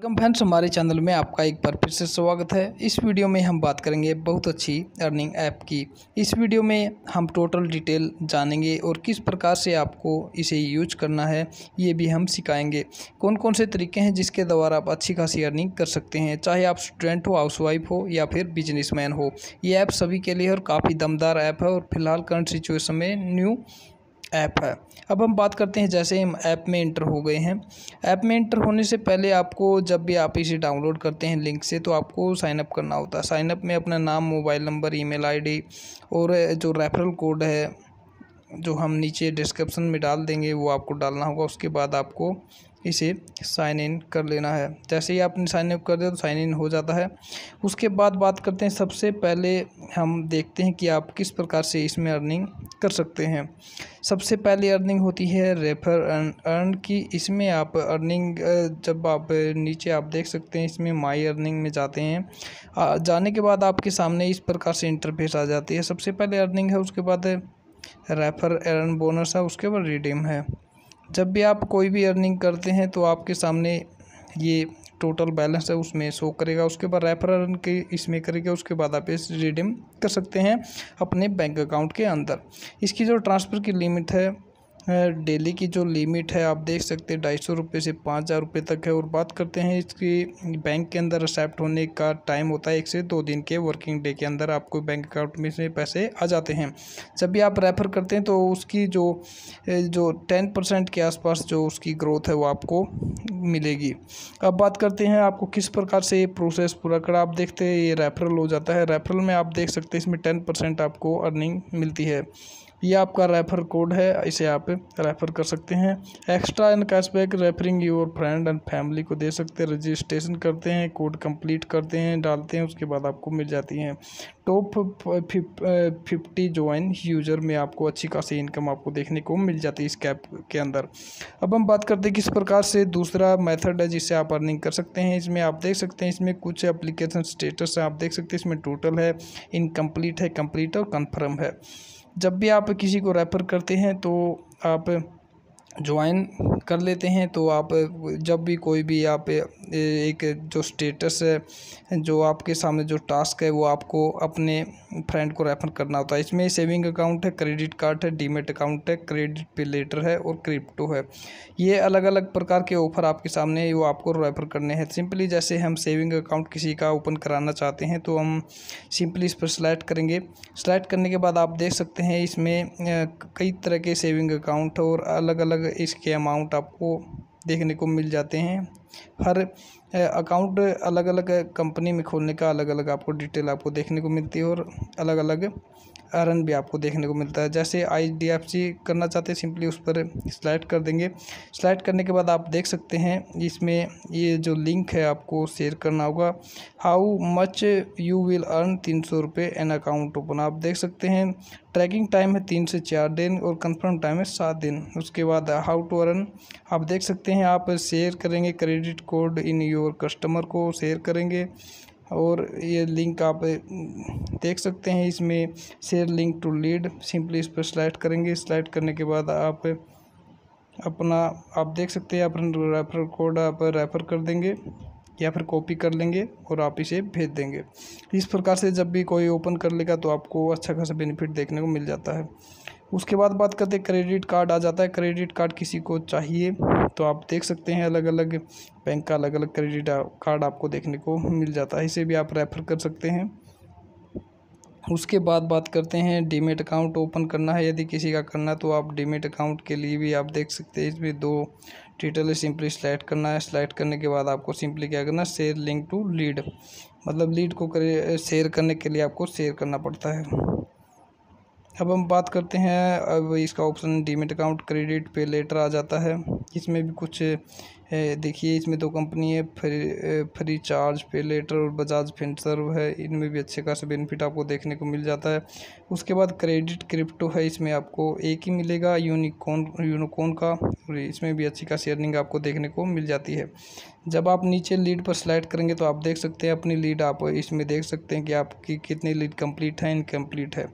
welcome friends हमारे channel में आपका एक बार फिर से स्वागत है इस वीडियो में हम बात करेंगे बहुत अच्छी अर्निंग ऐप की इस वीडियो में हम टोटल डिटेल जानेंगे और किस प्रकार से आपको इसे यूज करना है ये भी हम सिखाएंगे कौन कौन से तरीके हैं जिसके द्वारा आप अच्छी खासी अर्निंग कर सकते हैं चाहे आप स्टूडेंट हो हाउस वाइफ हो या फिर बिजनेसमैन हो ये ऐप सभी के लिए और काफ़ी दमदार ऐप है और फिलहाल करंट सिचुएसन में न्यू ऐप है अब हम बात करते हैं जैसे हम ऐप में इंटर हो गए हैं ऐप में इंटर होने से पहले आपको जब भी आप इसे डाउनलोड करते हैं लिंक से तो आपको साइनअप करना होता है साइनअप में अपना नाम मोबाइल नंबर ईमेल आईडी और जो रेफरल कोड है जो हम नीचे डिस्क्रिप्सन में डाल देंगे वो आपको डालना होगा उसके बाद आपको इसे साइन इन कर लेना है जैसे ही आपने साइन अप कर दिया तो साइन इन हो जाता है उसके बाद बात करते हैं सबसे पहले हम देखते हैं कि आप किस प्रकार से इसमें अर्निंग कर सकते हैं सबसे पहले अर्निंग होती है रेफर अर्न अर्न की इसमें आप अर्निंग जब आप नीचे आप देख सकते हैं इसमें माई अर्निंग में जाते हैं जाने के बाद आपके सामने इस प्रकार से इंटरफेस आ जाती है सबसे पहले अर्निंग है उसके बाद रेफर एरन बोनस है उसके बाद रिडीम है जब भी आप कोई भी अर्निंग करते हैं तो आपके सामने ये टोटल बैलेंस है उसमें शो करेगा उसके बाद रेफर अर्न के इसमें करेगा उसके बाद आप इस रिडीम कर सकते हैं अपने बैंक अकाउंट के अंदर इसकी जो ट्रांसफ़र की लिमिट है डेली की जो लिमिट है आप देख सकते हैं ढाई सौ रुपये से पाँच हज़ार रुपये तक है और बात करते हैं इसकी बैंक के अंदर एक्सेप्ट होने का टाइम होता है एक से दो दिन के वर्किंग डे के अंदर आपको बैंक अकाउंट में से पैसे आ जाते हैं जब भी आप रेफ़र करते हैं तो उसकी जो जो टेन परसेंट के आसपास जो उसकी ग्रोथ है वो आपको मिलेगी अब बात करते हैं आपको किस प्रकार से ये प्रोसेस पूरा करा आप देखते हैं ये रेफरल हो जाता है रेफरल में आप देख सकते हैं इसमें टेन परसेंट आपको अर्निंग मिलती है ये आपका रेफ़र कोड है इसे आप रेफ़र कर सकते हैं extra and cashback referring your friend and family को दे सकते हैं रजिस्ट्रेशन करते हैं कोड कंप्लीट करते हैं डालते हैं उसके बाद आपको मिल जाती हैं टॉप फिफ्टी ज्वाइन यूजर में आपको अच्छी खासी इनकम आपको देखने को मिल जाती है इस कैप के अंदर अब हम बात करते हैं किस प्रकार से दूसरा मेथड है जिससे आप अर्निंग कर सकते हैं इसमें आप देख सकते हैं इसमें कुछ एप्लीकेशन स्टेटस आप देख सकते हैं इसमें टोटल है इनकम्प्लीट है कंप्लीट और कन्फर्म है जब भी आप किसी को रेफर करते हैं तो आप ज्वाइन कर लेते हैं तो आप जब भी कोई भी आप एक जो स्टेटस है जो आपके सामने जो टास्क है वो आपको अपने फ्रेंड को रेफर करना होता है इसमें सेविंग अकाउंट है क्रेडिट कार्ड है डीमेट अकाउंट है क्रेडिट पे लेटर है और क्रिप्टो है ये अलग अलग प्रकार के ऑफर आपके सामने वो आपको रेफर करने हैं सिंपली जैसे हम सेविंग अकाउंट किसी का ओपन कराना चाहते हैं तो हम सिंपली इस पर सेलेक्ट करेंगे सेलेक्ट करने के बाद आप देख सकते हैं इसमें कई तरह के सेविंग अकाउंट और अलग अलग इसके अमाउंट आपको देखने को मिल जाते हैं हर अकाउंट अलग अलग कंपनी में खोलने का अलग अलग आपको डिटेल आपको देखने को मिलती है और अलग अलग अर्न भी आपको देखने को मिलता है जैसे आई करना चाहते हैं सिंपली उस पर स्लाइड कर देंगे स्लाइड करने के बाद आप देख सकते हैं इसमें ये जो लिंक है आपको शेयर करना होगा how much you will earn तीन सौ रुपये एन अकाउंट ओपन आप देख सकते हैं ट्रैकिंग टाइम है तीन से चार दिन और कंफर्म टाइम है सात दिन उसके बाद हाउ टू अर्न आप देख सकते हैं आप शेयर करेंगे credit code in your customer को शेयर करेंगे और ये लिंक आप हम्म, देख सकते हैं इसमें share link to lead simply इस पर स्लाइड करेंगे स्लाइड करने के बाद आप अपना आप देख सकते हैं अपना रेफर कोड आप रेफ़र कर देंगे या फिर कॉपी कर लेंगे और आप इसे भेज देंगे इस प्रकार से जब भी कोई ओपन कर लेगा तो आपको अच्छा खासा बेनिफिट देखने को मिल जाता है उसके बाद बात करते हैं क्रेडिट कार्ड आ जाता है क्रेडिट कार्ड किसी को चाहिए तो आप देख सकते हैं अलग अलग बैंक का अलग अलग क्रेडिट कार्ड आपको देखने को मिल जाता है इसे भी आप रेफ़र कर सकते हैं उसके बाद बात करते हैं डीमेट अकाउंट ओपन करना है यदि किसी का करना है तो आप डीमेट अकाउंट के लिए भी आप देख सकते हैं इसमें दो टिटल सिंपली सेलेक्ट करना है सेलेक्ट करने के बाद आपको सिंपली क्या करना है शेयर लिंक टू लीड मतलब लीड को करे शेयर करने के लिए आपको शेयर करना पड़ता है अब हम बात करते हैं अब इसका option demat account credit pay later आ जाता है इसमें भी कुछ देखिए इसमें दो कंपनी है free free charge pay later और बजाज फिनसर्व है इनमें भी अच्छे खासे बेनिफिट आपको देखने को मिल जाता है उसके बाद क्रेडिट क्रिप्टो है इसमें आपको एक ही मिलेगा यूनिकॉन यूनिकॉन का और इसमें भी अच्छी खासी अर्निंग आपको देखने को मिल जाती है जब आप नीचे लीड पर स्लाइड करेंगे तो आप देख सकते हैं अपनी लीड आप इसमें देख सकते हैं कि आपकी कितनी लीड कंप्लीट है इनकम्प्लीट है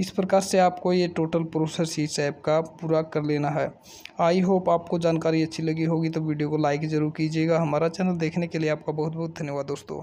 इस प्रकार से आपको ये टोटल प्रोसेस इस ऐप का पूरा कर लेना है आई होप आपको जान जानकारी अच्छी लगी होगी तो वीडियो को लाइक ज़रूर कीजिएगा हमारा चैनल देखने के लिए आपका बहुत बहुत धन्यवाद दोस्तों